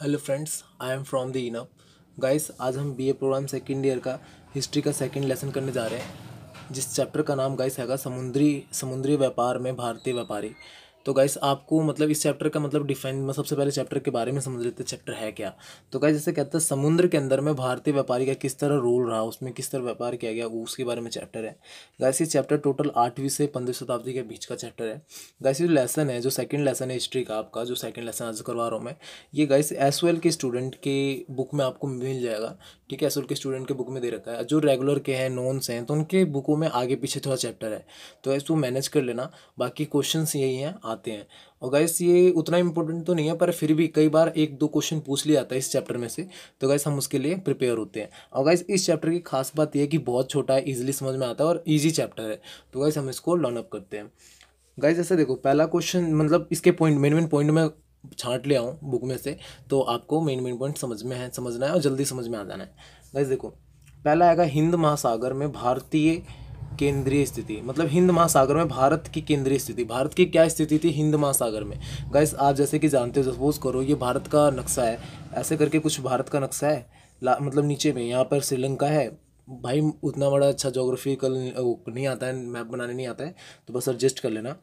hello friends I am from the इनअप guys आज हम बीए प्रोग्राम सेकेंड ईयर का हिस्ट्री का सेकेंड लेसन करने जा रहे हैं जिस चैप्टर का नाम गाइस हैगा समुद्री समुद्री व्यापार में भारतीय व्यापारी तो गाइस आपको मतलब इस चैप्टर का मतलब डिफाइन मैं मतलब सबसे पहले चैप्टर के बारे में समझ लेते हैं चैप्टर है क्या तो गाइस जैसे कहता है समुद्र के अंदर में भारतीय व्यापारी का किस तरह रोल रहा उसमें किस तरह व्यापार किया गया उसके बारे में चैप्टर है गाइस ये चैप्टर टोटल आठवीं से पंद्रह शताब्दी के बीच का चैप्टर है गाइस ये जो लेसन है जो सेकंड लेसन है हिस्ट्री का आपका जो सेकंड लेसन आज करवा रहा हूँ मैं ये गाइस एस के स्टूडेंट के बुक में आपको मिल जाएगा ठीक है एस के स्टूडेंट के बुक में दे रखा है जो रेगुलर के हैं नॉन्स हैं तो उनके बुकों में आगे पीछे थोड़ा चैप्टर है तो इसको मैनेज कर लेना बाकी क्वेश्चन यही हैं आते हैं और गैस ये उतना इंपॉर्टेंट तो नहीं है पर फिर भी कई बार एक दो क्वेश्चन पूछ लिया जाता है इस चैप्टर में से तो गैस हम उसके लिए प्रिपेयर होते हैं और गैस इस चैप्टर की खास बात यह है कि बहुत छोटा है ईजिली समझ में आता है और ईजी चैप्टर है तो गैस हम इसको लर्नअप करते हैं गाइज ऐसा देखो पहला क्वेश्चन मतलब इसके पॉइंट मेन मेन पॉइंट में छांट लिया हूँ बुक में से तो आपको मेन मेन पॉइंट समझ में है समझना है और जल्दी समझ में आ जाना है गाइज देखो पहला आएगा हिंद महासागर में भारतीय केंद्रीय स्थिति मतलब हिंद महासागर में भारत की केंद्रीय स्थिति भारत की क्या स्थिति थी हिंद महासागर में गैस आप जैसे कि जानते हो सपोज करो ये भारत का नक्शा है ऐसे करके कुछ भारत का नक्शा है मतलब नीचे में यहाँ पर श्रीलंका है भाई उतना बड़ा अच्छा जोग्राफिकल नहीं आता है मैप बनाने नहीं आता है तो बस एडजस्ट कर लेना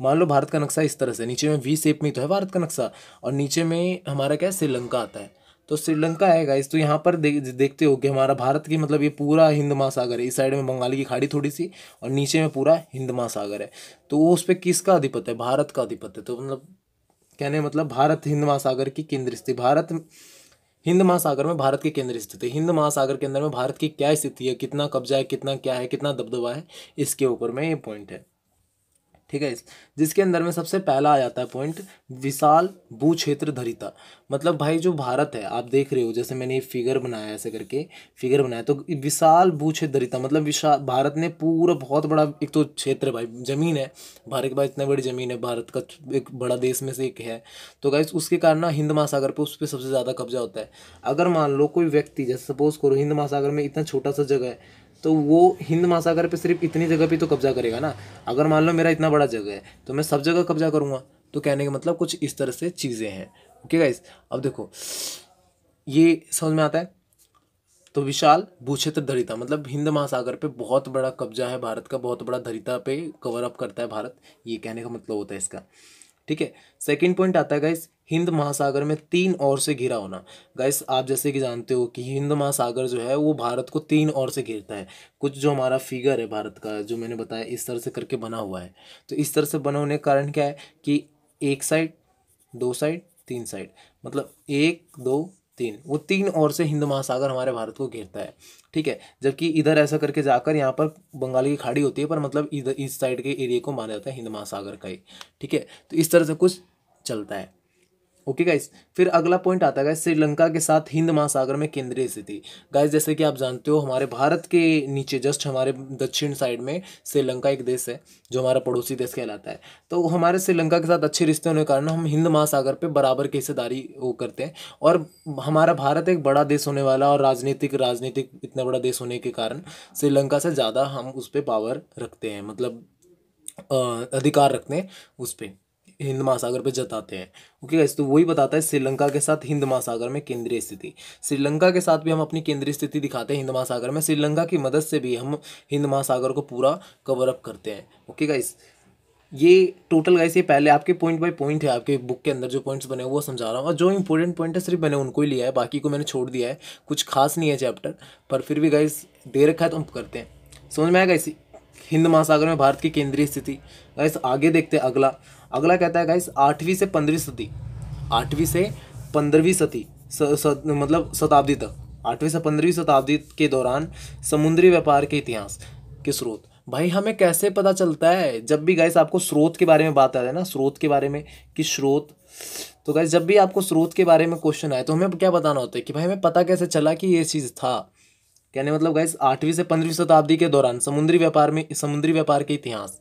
मान लो भारत का नक्शा इस तरह से नीचे में वी सेप में तो है भारत का नक्शा और नीचे में हमारा क्या है श्रीलंका आता है तो श्रीलंका है गाइस तो यहाँ पर दे, देखते हो कि हमारा भारत की मतलब ये पूरा हिंद महासागर है इस साइड में बंगाल की खाड़ी थोड़ी सी और नीचे में पूरा हिंद महासागर है तो वो उस पर किसका अधिपत्य है भारत का अधिपत्य तो मतलब कहने मतलब भारत हिंद महासागर की केंद्र स्थिति भारत हिंद महासागर में भारत की केंद्र स्थिति हिंद महासागर के अंदर में भारत की क्या स्थिति है कितना कब्जा है कितना क्या है कितना दबदबा है इसके ऊपर में ये पॉइंट है ठीक है जिसके अंदर में सबसे पहला आ जाता है पॉइंट विशाल भू क्षेत्र धरिता मतलब भाई जो भारत है आप देख रहे हो जैसे मैंने ये फिगर बनाया ऐसे करके फिगर बनाया तो विशाल भू क्षेत्र धरिता मतलब विशाल भारत ने पूरा बहुत बड़ा एक तो क्षेत्र भाई ज़मीन है भारत के पास इतनी बड़ी ज़मीन है भारत का एक बड़ा देश में से एक है तो गाइज उसके कारण ना हिंद महासागर पर उस पर सबसे ज़्यादा कब्जा होता है अगर मान लो कोई व्यक्ति जैसे सपोज करो हिंद महासागर में इतना छोटा सा जगह है तो वो हिंद महासागर पे सिर्फ इतनी जगह पे तो कब्जा करेगा ना अगर मान लो मेरा इतना बड़ा जगह है तो मैं सब जगह कब्जा करूँगा तो कहने का मतलब कुछ इस तरह से चीज़ें हैं ओके गाइस अब देखो ये समझ में आता है तो विशाल भूक्षेत्र धरिता मतलब हिंद महासागर पे बहुत बड़ा कब्जा है भारत का बहुत बड़ा धरिता पे कवर अप करता है भारत ये कहने का मतलब होता है इसका ठीक है सेकेंड पॉइंट आता है गाइस हिंद महासागर में तीन ओर से घिरा होना गैस आप जैसे कि जानते हो कि हिंद महासागर जो है वो भारत को तीन ओर से घिरता है कुछ जो हमारा फिगर है भारत का जो मैंने बताया इस तरह से करके बना हुआ है तो इस तरह से बना होने का कारण क्या है कि एक साइड दो साइड तीन साइड मतलब एक दो तीन वो तीन ओर से हिंद महासागर हमारे भारत को घेरता है ठीक है जबकि इधर ऐसा करके जाकर यहाँ पर बंगाल की खाड़ी होती है पर मतलब इधर इस साइड के एरिया को माना जाता है हिंद महासागर का ही ठीक है तो इस तरह से कुछ चलता है ओके गाइस फिर अगला पॉइंट आता है श्रीलंका के साथ हिंद महासागर में केंद्रीय स्थिति गाइस जैसे कि आप जानते हो हमारे भारत के नीचे जस्ट हमारे दक्षिण साइड में श्रीलंका एक देश है जो हमारा पड़ोसी देश कहलाता है तो हमारे श्रीलंका के साथ अच्छे रिश्ते होने के कारण हम हिंद महासागर पर बराबर की हिस्सेदारी वो करते हैं और हमारा भारत एक बड़ा देश होने वाला और राजनीतिक राजनीतिक इतना बड़ा देश होने के कारण श्रीलंका से ज़्यादा हम उस पर पावर रखते हैं मतलब अधिकार रखते हैं उस पर हिंद महासागर पर जताते हैं ओके okay, तो वही बताता है श्रीलंका के साथ हिंद महासागर में केंद्रीय स्थिति श्रीलंका के साथ भी हम अपनी केंद्रीय स्थिति दिखाते हैं हिंद महासागर में श्रीलंका की मदद से भी हम हिंद महासागर को पूरा कवर अप करते हैं ओके okay, गाइस ये टोटल गाइस ये पहले आपके पॉइंट बाय पॉइंट है आपके बुक के अंदर जो पॉइंट्स बने वो समझा रहा हूँ और जो इंपॉर्टेंट पॉइंट है सिर्फ मैंने उनको ही लिया है बाकी को मैंने छोड़ दिया है कुछ खास नहीं है चैप्टर पर फिर भी गाइस दे रखा है तो हम करते हैं समझ में आएगा इसी हिंद महासागर में भारत की केंद्रीय स्थिति गाइस आगे देखते हैं अगला अगला कहता है गाइस आठवीं से पंद्रहवीं सदी आठवीं से पंद्रहवीं सदी मतलब शताब्दी तक आठवीं से पंद्रहवीं शताब्दी के दौरान समुद्री व्यापार के इतिहास के स्रोत भाई हमें कैसे पता चलता है जब भी गाइस आपको स्रोत के बारे में बात आ रहा है ना स्रोत के बारे में कि स्रोत तो गाइस जब भी आपको स्रोत के बारे में क्वेश्चन आए तो हमें क्या बताना होता है कि भाई हमें पता कैसे चला कि ये चीज़ था कहने मतलब गाइस आठवीं से पंद्रहवीं शताब्दी के दौरान समुद्री व्यापार में समुद्री व्यापार के इतिहास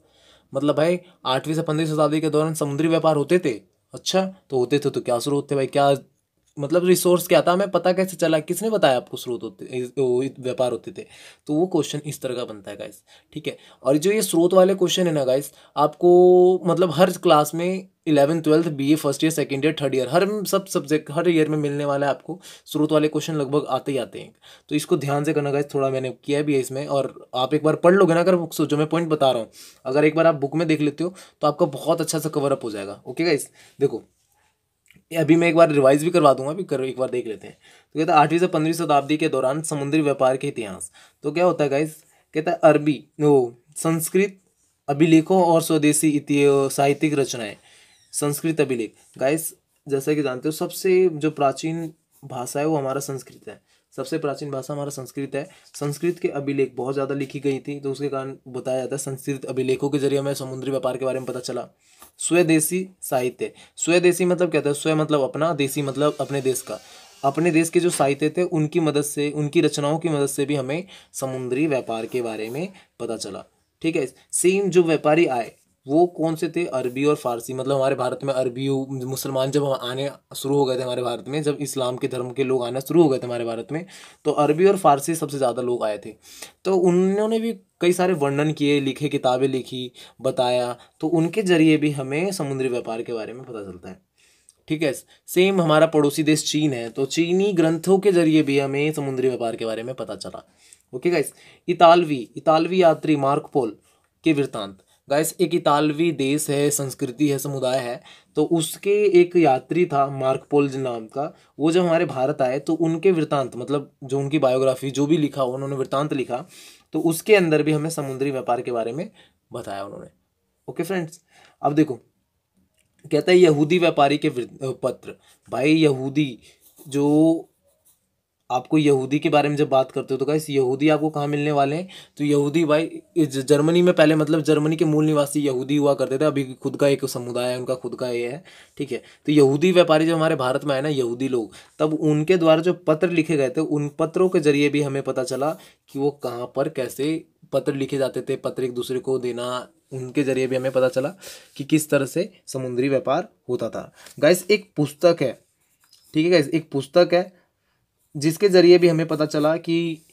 मतलब भाई आठवीं से पंद्रहवीं शताब्दी के दौरान समुद्री व्यापार होते थे अच्छा तो होते थे तो क्या स्रोत थे भाई क्या मतलब रिसोर्स क्या था हमें पता कैसे चला किसने बताया आपको स्रोत होते व्यापार होते थे तो वो क्वेश्चन इस तरह का बनता है गाइस ठीक है और जो ये स्रोत वाले क्वेश्चन है ना गाइस आपको मतलब हर क्लास में eleven twelfth B A first year second year third year हर सब सब्जेक्ट हर ईयर में मिलने वाला है आपको स्रोत वाले क्वेश्चन लगभग आते ही आते हैं तो इसको ध्यान से करना गाइस थोड़ा मैंने किया भी है इसमें और आप एक बार पढ़ लोगे ना अगर बुक जो मैं पॉइंट बता रहा हूँ अगर एक बार आप बुक में देख लेते हो तो आपका बहुत अच्छा सा कवर अप हो जाएगा ओके गाइस देखो अभी मैं एक बार रिवाइज भी करवा दूंगा अभी कर एक बार देख लेते हैं तो कहता है आठवीं से पंद्रहवीं शताब्दी के दौरान समुद्री व्यापार के इतिहास तो क्या होता है गाइस कहता है अरबी वो संस्कृत अभिलेखों और स्वदेशी साहित्यिक रचनाएं संस्कृत अभिलेख गाइस जैसा कि जानते हो सबसे जो प्राचीन भाषा है वो हमारा संस्कृत है सबसे प्राचीन भाषा हमारा संस्कृत है संस्कृत के अभिलेख बहुत ज़्यादा लिखी गई थी तो उसके कारण बताया जाता है संस्कृत अभिलेखों के जरिए हमें समुद्री व्यापार के बारे में पता चला स्वदेशी साहित्य स्वदेशी मतलब कहता है स्व मतलब अपना देसी मतलब अपने देश का अपने देश के जो साहित्य थे उनकी मदद से उनकी रचनाओं की मदद से भी हमें समुद्री व्यापार के बारे में पता चला ठीक है सेम जो व्यापारी आए वो कौन से थे अरबी और फारसी मतलब हमारे भारत में अरबी मुसलमान जब आने शुरू हो गए थे हमारे भारत में जब इस्लाम के धर्म के लोग आना शुरू हो गए थे हमारे भारत में तो अरबी और फारसी सबसे ज़्यादा लोग आए थे तो उन्होंने भी कई सारे वर्णन किए लिखे किताबें लिखी बताया तो उनके ज़रिए भी हमें समुद्री व्यापार के बारे में पता चलता है ठीक है सेम हमारा पड़ोसी देश चीन है तो चीनी ग्रंथों के जरिए भी हमें समुद्री व्यापार के बारे में पता चला ओके गाइस इतालवी इतालवी यात्री मार्कपोल के वृत्तांत गाइस एक इतालवी देश है संस्कृति है समुदाय है तो उसके एक यात्री था मार्कपोल नाम का वो जब हमारे भारत आए तो उनके वृतांत मतलब जो उनकी बायोग्राफी जो भी लिखा उन्होंने वृतांत लिखा तो उसके अंदर भी हमें समुद्री व्यापार के बारे में बताया उन्होंने ओके फ्रेंड्स अब देखो कहता है यहूदी व्यापारी के पत्र भाई यहूदी जो आपको यहूदी के बारे में जब बात करते हो तो गाइस यहूदी आपको कहाँ मिलने वाले हैं तो यहूदी भाई जर्मनी में पहले मतलब जर्मनी के मूल निवासी यहूदी हुआ करते थे अभी खुद का एक समुदाय है उनका खुद का ये है ठीक है तो यहूदी व्यापारी जब हमारे भारत में आए ना यहूदी लोग तब उनके द्वारा जो पत्र लिखे गए थे उन पत्रों के जरिए भी हमें पता चला कि वो कहाँ पर कैसे पत्र लिखे जाते थे पत्र एक दूसरे को देना उनके जरिए भी हमें पता चला कि किस तरह से समुद्री व्यापार होता था गाइस एक पुस्तक है ठीक है गाइस एक पुस्तक है जिसके ज़रिए भी हमें पता चला कि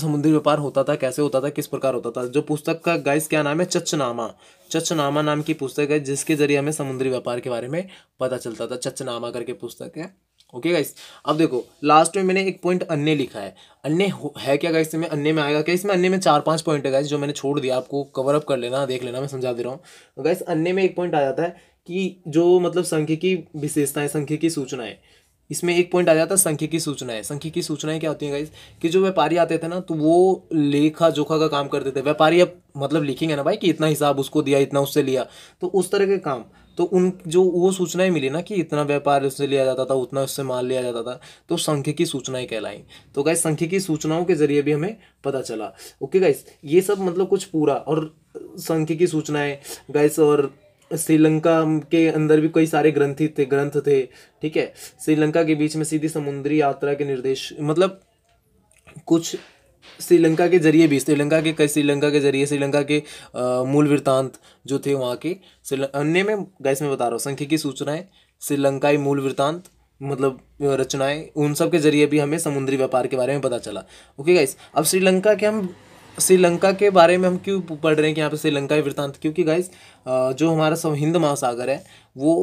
समुद्री व्यापार होता था कैसे होता था किस प्रकार होता था जो पुस्तक का गाइस क्या नाम है चचनामा चचनामा नाम की पुस्तक है जिसके ज़रिए हमें समुद्री व्यापार के बारे में पता चलता था चचनामा करके पुस्तक है ओके गाइस अब देखो लास्ट में मैंने एक पॉइंट अन्य लिखा है अन्य है क्या गाइस में अन्य में आएगा क्या इसमें अन्य में चार पांच पॉइंट है गाइस जो मैंने छोड़ दिया आपको कवर अप कर लेना देख लेना मैं समझा दे रहा हूँ गाइस तो अन्य में एक पॉइंट आ जाता है कि जो मतलब संख्य की विशेषताएं संख्य की सूचनाएं इसमें एक पॉइंट आ जाता है सांख्यिकी सूचनाएं की सूचनाएं क्या होती है गाइज कि जो व्यापारी आते थे ना तो वो लेखा जोखा का काम करते थे व्यापारी अब मतलब लिखेंगे ना भाई कि इतना हिसाब उसको दिया इतना उससे लिया तो उस तरह के काम तो उन जो वो सूचनाएं मिली ना कि इतना व्यापार उससे लिया जाता था उतना उससे माल लिया जाता था तो की सूचनाएं कहलाई तो गाइज की सूचनाओं के जरिए भी हमें पता चला ओके गाइस ये सब मतलब कुछ पूरा और की सूचनाएं गाइस और श्रीलंका के अंदर भी कई सारे ग्रंथी थे ग्रंथ थे ठीक है श्रीलंका के बीच में सीधी समुद्री यात्रा के निर्देश मतलब कुछ श्रीलंका के जरिए भी श्रीलंका के कई श्रीलंका के जरिए श्रीलंका के आ, मूल वृत्तांत जो थे वहाँ के अन्य में गैस में बता रहा हूँ संख्या की सूचनाएं श्रीलंकाई मूल वृत्तांत मतलब रचनाएं उन सब के जरिए भी हमें समुद्री व्यापार के बारे में पता चला ओके गाइस अब श्रीलंका के हम श्रीलंका के बारे में हम क्यों पढ़ रहे हैं कि यहाँ पे श्रीलंका वृतांत क्योंकि गाइस जो हमारा सब हिंद महासागर है वो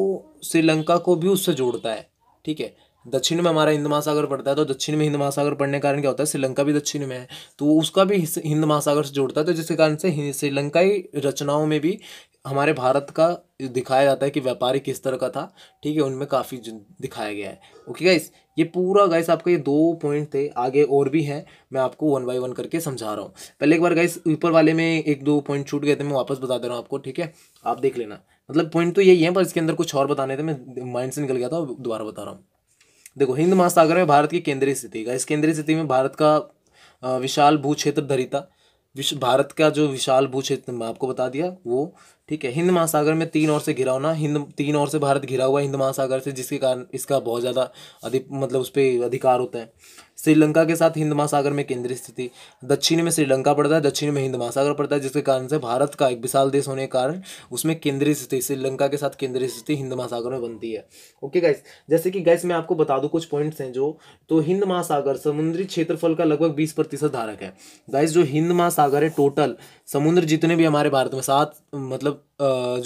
श्रीलंका को भी उससे जोड़ता है ठीक है दक्षिण में हमारा हिंद महासागर पड़ता है तो दक्षिण में हिंद महासागर पड़ने के कारण क्या होता है श्रीलंका भी दक्षिण में है तो उसका भी हिंद महासागर से जोड़ता है तो जिसके कारण से श्रीलंकाई रचनाओं में भी हमारे भारत का दिखाया जाता है कि व्यापारी किस तरह का था ठीक है उनमें काफ़ी दिखाया गया है ओके गाइस ये पूरा गैस आपका ये दो पॉइंट थे आगे और भी हैं मैं आपको वन बाय वन करके समझा रहा हूँ पहले एक बार गैस ऊपर वाले में एक दो पॉइंट छूट गए थे मैं वापस बता दे रहा हूँ आपको ठीक है आप देख लेना मतलब पॉइंट तो यही है पर इसके अंदर कुछ और बताने थे मैं माइंड से निकल गया था दोबारा बता रहा हूँ देखो हिंद महासागर में भारत की केंद्रीय स्थिति गैस केंद्रीय स्थिति में भारत का विशाल भू क्षेत्र धरिता विश्व भारत का जो विशाल भू क्षेत्र मैं आपको बता दिया वो ठीक है हिंद महासागर में तीन ओर से घिरा होना हिंद तीन ओर से भारत घिरा हुआ हिंद महासागर से जिसके कारण इसका बहुत ज़्यादा अधिक मतलब उस पर अधिकार होता है श्रीलंका के साथ हिंद महासागर में केंद्रीय स्थिति दक्षिण में श्रीलंका पड़ता है दक्षिण में हिंद महासागर पड़ता है जिसके कारण से भारत का एक विशाल देश होने के कारण उसमें केंद्रीय स्थिति श्रीलंका के साथ केंद्रीय स्थिति हिंद महासागर में बनती है ओके गाइस जैसे कि गाइस मैं आपको बता दूँ कुछ पॉइंट्स हैं जो तो हिंद महासागर समुद्री क्षेत्रफल का लगभग बीस धारक है गाइस जो हिंद महासागर है टोटल समुद्र जितने भी हमारे भारत में सात मतलब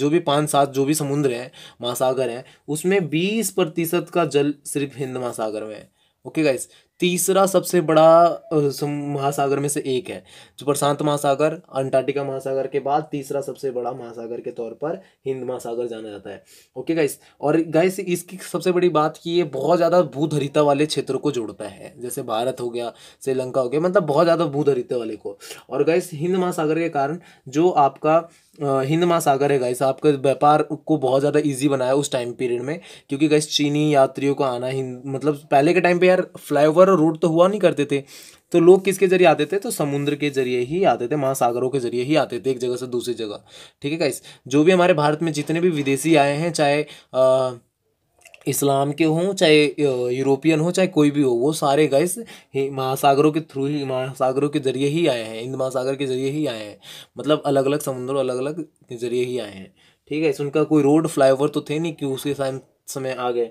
जो भी पांच सात जो भी समुद्र हैं महासागर हैं उसमें बीस प्रतिशत का जल सिर्फ हिंद महासागर में है ओके गाइस तीसरा सबसे बड़ा महासागर में से एक है जो प्रशांत महासागर अंटार्कटिका महासागर के बाद तीसरा सबसे बड़ा महासागर के तौर पर हिंद महासागर जाना जाता है ओके गाइस और गाइस इसकी सबसे बड़ी बात की ये बहुत ज़्यादा भूधरिता वाले क्षेत्रों को जोड़ता है जैसे भारत हो गया श्रीलंका हो गया मतलब बहुत ज़्यादा भूधरिता वाले को और गाइस हिंद महासागर के कारण जो आपका हिंद महासागर है गाइस आपके व्यापार को बहुत ज़्यादा इजी बनाया उस टाइम पीरियड में क्योंकि गाइस चीनी यात्रियों को आना हिंद मतलब पहले के टाइम पे यार फ्लाईओवर और रोड तो हुआ नहीं करते थे तो लोग किसके जरिए आते थे तो समुद्र के जरिए ही आते थे महासागरों के जरिए ही आते थे एक जगह से दूसरी जगह ठीक है गाइस जो भी हमारे भारत में जितने भी विदेशी आए हैं चाहे आ, इस्लाम के हों चाहे यूरोपियन हो चाहे कोई भी हो वो सारे गैस महासागरों के थ्रू ही महासागरों के ज़रिए ही आए हैं हिंद महासागर के ज़रिए ही आए हैं मतलब अलग अलग समुद्र अलग अलग के ज़रिए ही आए हैं ठीक है उनका कोई रोड फ्लाईओवर तो थे नहीं कि उसके समय आ गए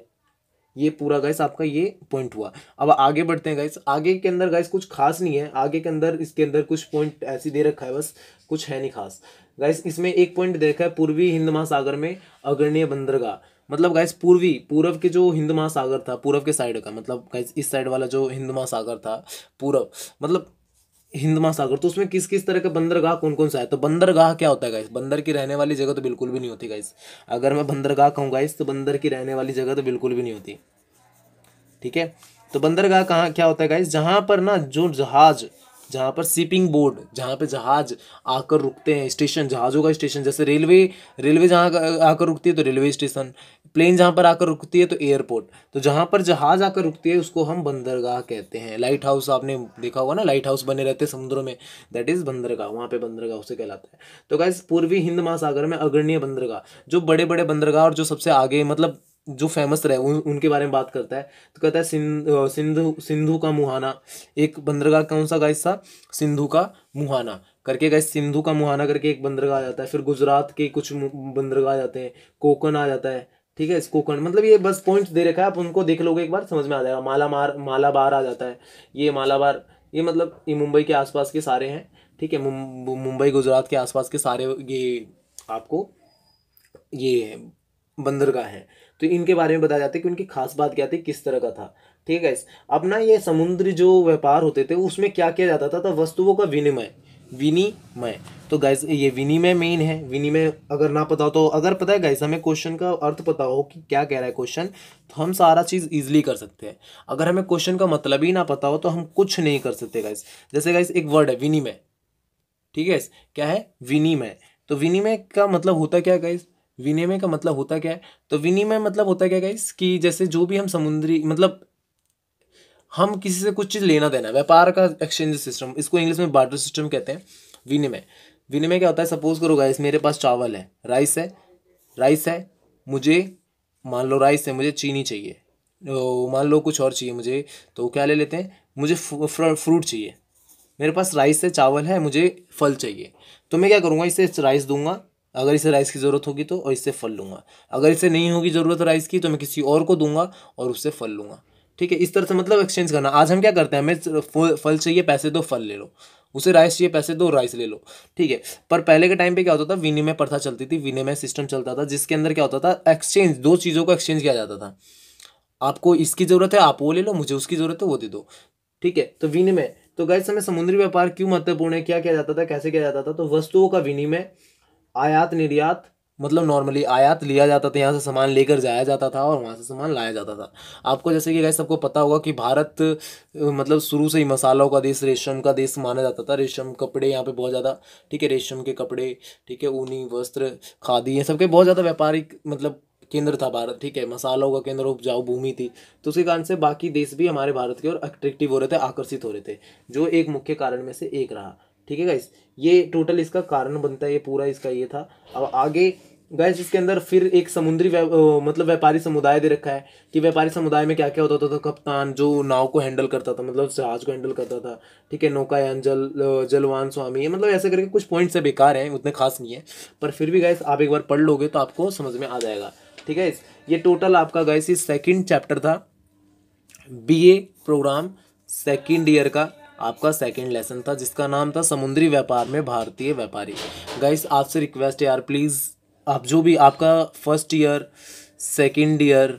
ये पूरा गाइस आपका ये पॉइंट हुआ अब आगे बढ़ते हैं गाइस आगे के अंदर गाइस कुछ खास नहीं है आगे के अंदर इसके अंदर कुछ पॉइंट ऐसी दे रखा है बस कुछ है नहीं खास गाइस इसमें एक पॉइंट देखा है पूर्वी हिंद महासागर में अग्रणीय बंदरगाह मतलब गाइस पूर्वी पूरब के जो हिंद महासागर था पूरब के साइड का मतलब गाइस इस साइड वाला जो हिंद महासागर था पूरब मतलब हिंद महासागर तो उसमें किस किस तरह का बंदरगाह कौन कौन सा है तो बंदरगाह क्या होता है गाइस बंदर की रहने वाली जगह तो बिल्कुल भी नहीं होती गाइस अगर मैं बंदरगाह कहूँ गाइस तो बंदर की रहने वाली जगह तो बिल्कुल भी नहीं होती ठीक है तो बंदरगाह कहाँ क्या होता है गाइस जहाँ पर ना जो जहाज जहाँ पर शिपिंग बोर्ड जहाँ पे जहाज आकर रुकते हैं स्टेशन जहाज़ों का स्टेशन जैसे रेलवे रेलवे जहाँ आकर रुकती है तो रेलवे स्टेशन प्लेन जहाँ पर आकर रुकती है तो एयरपोर्ट तो जहाँ पर जहाज़ आकर रुकती है उसको हम बंदरगाह कहते हैं लाइट हाउस आपने देखा होगा ना लाइट हाउस बने रहते हैं समुद्रों में दैट इज़ बंदरगाह वहाँ पे बंदरगाह उसे कहलाता है तो क्या पूर्वी हिंद महासागर में अग्रणीय बंदरगाह जो बड़े बड़े बंदरगाह और जो सबसे आगे मतलब जो फेमस रहे उन, उनके बारे में बात करता है तो कहता है सिंधु सिंधु सिंधु का मुहाना एक बंदरगाह कौन सा गाइस था सिंधु का मुहाना करके गाइस सिंधु का मुहाना करके एक बंदरगाह आ जाता है फिर गुजरात के कुछ बंदरगाह आ जाते हैं कोकन आ जाता है ठीक है कोकण मतलब ये बस पॉइंट्स दे रखा है आप उनको देख लोगे एक बार समझ में आ जाएगा मालामार मालाबार आ जाता है ये मालाबार ये मतलब ये मुंबई के आसपास के सारे हैं ठीक है मुंबई गुजरात के आसपास के सारे ये आपको ये बंदरगाह हैं तो इनके बारे में बताया जाता है कि उनकी खास बात क्या थी किस तरह का था ठीक है अपना ये समुद्री जो व्यापार होते थे उसमें क्या किया जाता था, था वस्तुओं का विनिमय विनिमय तो गाइस ये विनिमय मेन है विनिमय अगर ना पता हो तो अगर पता है गाइस हमें क्वेश्चन का अर्थ पता हो कि क्या कह रहा है क्वेश्चन तो हम सारा चीज़ इजीली कर सकते हैं अगर हमें क्वेश्चन का मतलब ही ना पता हो तो हम कुछ नहीं कर सकते गाइस जैसे गाइस एक वर्ड है विनिमय ठीक है क्या है विनिमय तो विनिमय का मतलब होता क्या गाइस विनिमय का मतलब होता क्या है तो विनिमय मतलब होता क्या गाइस कि जैसे जो भी हम समुद्री मतलब हम किसी से कुछ चीज़ लेना देना व्यापार का एक्सचेंज सिस्टम इसको इंग्लिश में बार्टर सिस्टम कहते हैं विनिमय विनिमय क्या होता है सपोज करो गाइस मेरे पास चावल है राइस है राइस है मुझे मान लो राइस है मुझे चीनी चाहिए तो मान लो कुछ और चाहिए मुझे तो क्या ले लेते हैं मुझे फ्रूट चाहिए मेरे पास राइस है चावल है मुझे फल चाहिए तो मैं क्या करूँगा इसे राइस दूंगा अगर इसे राइस की ज़रूरत होगी तो और इससे फल लूँगा अगर इसे नहीं होगी ज़रूरत राइस की तो मैं किसी और को दूंगा और उससे फल लूँगा ठीक है इस तरह से मतलब एक्सचेंज करना आज हम क्या करते हैं हमें फल चाहिए पैसे दो फल ले लो उसे राइस चाहिए पैसे दो राइस ले लो ठीक है पर पहले के टाइम पे क्या होता था विनिमय प्रथा चलती थी विनिमय सिस्टम चलता था जिसके अंदर क्या होता था एक्सचेंज दो चीज़ों को एक्सचेंज किया जाता था आपको इसकी ज़रूरत है आप वो ले लो मुझे उसकी ज़रूरत है वो दे दो ठीक है तो विनिमय तो गए समय समुद्री व्यापार क्यों महत्वपूर्ण है क्या किया जाता था कैसे किया जाता था तो वस्तुओं का विनिमय आयात निर्यात मतलब नॉर्मली आयात लिया जाता था यहाँ से सामान लेकर जाया जाता था और वहाँ से सामान लाया जाता था आपको जैसे कि गाइस सबको पता होगा कि भारत मतलब शुरू से ही मसालों का देश रेशम का देश माना जाता था रेशम कपड़े यहाँ पे बहुत ज़्यादा ठीक है रेशम के कपड़े ठीक है ऊनी वस्त्र खादी ये सबके बहुत ज़्यादा व्यापारिक मतलब केंद्र था भारत ठीक है मसालों का केंद्र उपजाऊ भूमि थी तो उसके कारण से बाकी देश भी हमारे भारत के ओर अट्रैक्टिव हो रहे थे आकर्षित हो रहे थे जो एक मुख्य कारण में से एक रहा ठीक है गाइस ये टोटल इसका कारण बनता है ये पूरा इसका ये था अब आगे गैस इसके अंदर फिर एक समुद्री मतलब व्यापारी समुदाय दे रखा है कि व्यापारी समुदाय में क्या क्या होता था, था तो कप्तान जो नाव को हैंडल करता था मतलब जहाज को हैंडल करता था ठीक है नौकायान जल जलवान स्वामी मतलब ऐसे करके कुछ पॉइंट्स है बेकार हैं उतने खास नहीं है पर फिर भी गैस आप एक बार पढ़ लोगे तो आपको समझ में आ जाएगा ठीक है ये टोटल आपका गैस ये सेकेंड चैप्टर था बी प्रोग्राम सेकेंड ईयर का आपका सेकंड लेसन था जिसका नाम था समुद्री व्यापार में भारतीय व्यापारी गाइस आपसे रिक्वेस्ट यार प्लीज़ आप जो भी आपका फर्स्ट ईयर सेकेंड ईयर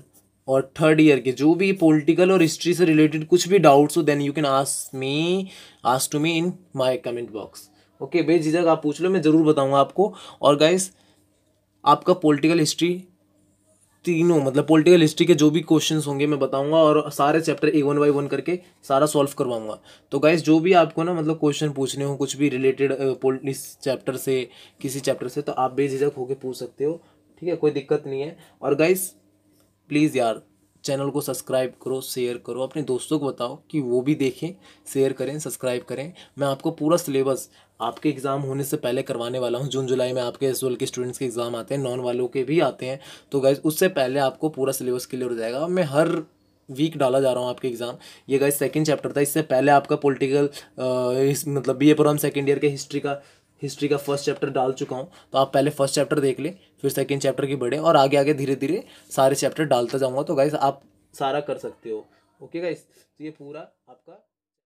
और थर्ड ईयर के जो भी पॉलिटिकल और हिस्ट्री से रिलेटेड कुछ भी डाउट्स हो then you can ask me ask to me in my comment box okay बेझिझक आप पूछ लो मैं ज़रूर बताऊंगा आपको और गाइस आपका पॉलिटिकल हिस्ट्री तीनों मतलब पॉलिटिकल हिस्ट्री के जो भी क्वेश्चंस होंगे मैं बताऊंगा और सारे चैप्टर ए वन बाई वन करके सारा सॉल्व करवाऊंगा तो गाइज जो भी आपको ना मतलब क्वेश्चन पूछने हो कुछ भी रिलेटेड इस चैप्टर से किसी चैप्टर से तो आप बेझिझक होकर पूछ सकते हो ठीक है कोई दिक्कत नहीं है और गाइज प्लीज़ यार चैनल को सब्सक्राइब करो शेयर करो अपने दोस्तों को बताओ कि वो भी देखें शेयर करें सब्सक्राइब करें मैं आपको पूरा सिलेबस आपके एग्ज़ाम होने से पहले करवाने वाला हूँ जून जुलाई में आपके एस के स्टूडेंट्स के एग्ज़ाम आते हैं नॉन वालों के भी आते हैं तो गाइज उससे पहले आपको पूरा सिलेबस क्लियर हो जाएगा मैं हर वीक डाला जा रहा हूँ आपके एग्ज़ाम ये गाइस सेकेंड चैप्टर था इससे पहले आपका पोलिटिकल मतलब B A program second year के हिस्ट्री का हिस्ट्री का फर्स्ट चैप्टर डाल चुका हूँ तो आप पहले फर्स्ट चैप्टर देख लें फिर सेकेंड चैप्टर की बढ़े और आगे आगे धीरे धीरे सारे चैप्टर डालता जाऊँगा तो गाइज़ आप सारा कर सकते हो ओके गाइस तो ये पूरा आपका